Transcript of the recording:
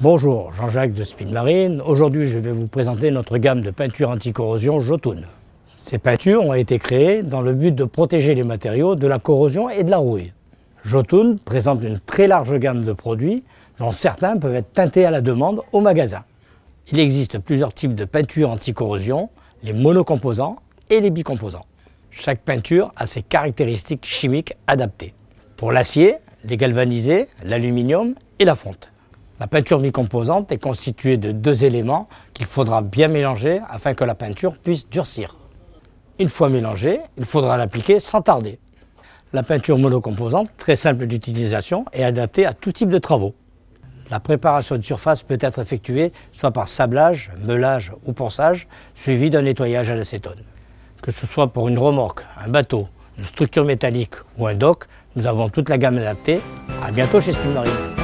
Bonjour, Jean-Jacques de Speed Marine. Aujourd'hui, je vais vous présenter notre gamme de peintures anti-corrosion Jotun. Ces peintures ont été créées dans le but de protéger les matériaux de la corrosion et de la rouille. Jotun présente une très large gamme de produits dont certains peuvent être teintés à la demande au magasin. Il existe plusieurs types de peintures anti-corrosion, les monocomposants et les bicomposants. Chaque peinture a ses caractéristiques chimiques adaptées. Pour l'acier, les galvanisés, l'aluminium et la fonte. La peinture mi-composante est constituée de deux éléments qu'il faudra bien mélanger afin que la peinture puisse durcir. Une fois mélangée, il faudra l'appliquer sans tarder. La peinture monocomposante, très simple d'utilisation, est adaptée à tout type de travaux. La préparation de surface peut être effectuée soit par sablage, meulage ou ponçage, suivi d'un nettoyage à l'acétone. Que ce soit pour une remorque, un bateau, une structure métallique ou un dock, nous avons toute la gamme adaptée. À bientôt chez Marine.